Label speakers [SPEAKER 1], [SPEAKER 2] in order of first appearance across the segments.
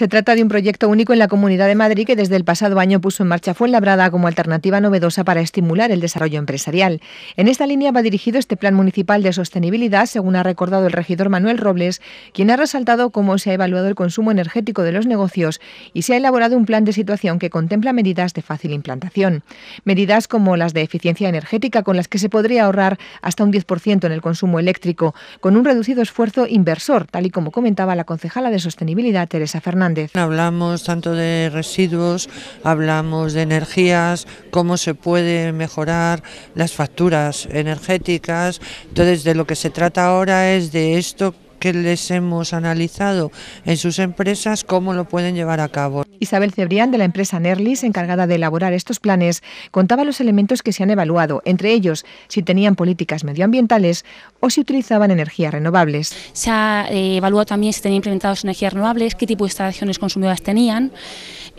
[SPEAKER 1] Se trata de un proyecto único en la Comunidad de Madrid que desde el pasado año puso en marcha Fuenlabrada como alternativa novedosa para estimular el desarrollo empresarial. En esta línea va dirigido este Plan Municipal de Sostenibilidad, según ha recordado el regidor Manuel Robles, quien ha resaltado cómo se ha evaluado el consumo energético de los negocios y se ha elaborado un plan de situación que contempla medidas de fácil implantación. Medidas como las de eficiencia energética, con las que se podría ahorrar hasta un 10% en el consumo eléctrico, con un reducido esfuerzo inversor, tal y como comentaba la concejala de Sostenibilidad, Teresa
[SPEAKER 2] Fernández. Hablamos tanto de residuos, hablamos de energías, cómo se puede mejorar las facturas energéticas. Entonces, de lo que se trata ahora es de esto que les hemos analizado en sus empresas, cómo lo pueden llevar a cabo.
[SPEAKER 1] Isabel Cebrián, de la empresa Nerlis, encargada de elaborar estos planes, contaba los elementos que se han evaluado, entre ellos si tenían políticas medioambientales o si utilizaban energías renovables.
[SPEAKER 3] Se ha eh, evaluado también si tenían implementadas energías renovables, qué tipo de instalaciones consumidas tenían.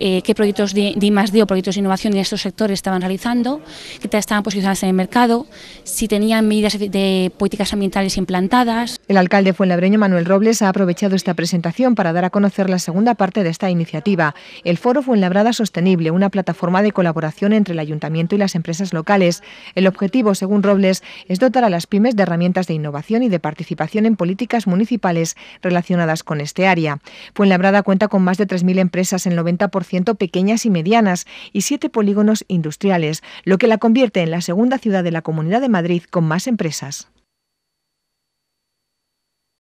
[SPEAKER 3] Eh, qué proyectos de, de I+.D. o proyectos de innovación en estos sectores estaban realizando, qué tal estaban posicionadas en el mercado, si tenían medidas de políticas ambientales
[SPEAKER 1] implantadas. El alcalde fuenlabreño Manuel Robles ha aprovechado esta presentación para dar a conocer la segunda parte de esta iniciativa. El foro Fuenlabrada Sostenible, una plataforma de colaboración entre el ayuntamiento y las empresas locales. El objetivo, según Robles, es dotar a las pymes de herramientas de innovación y de participación en políticas municipales relacionadas con este área. Fuenlabrada cuenta con más de 3.000 empresas, el 90% pequeñas y medianas y siete polígonos industriales, lo que la convierte en la segunda ciudad de la Comunidad de Madrid con más empresas.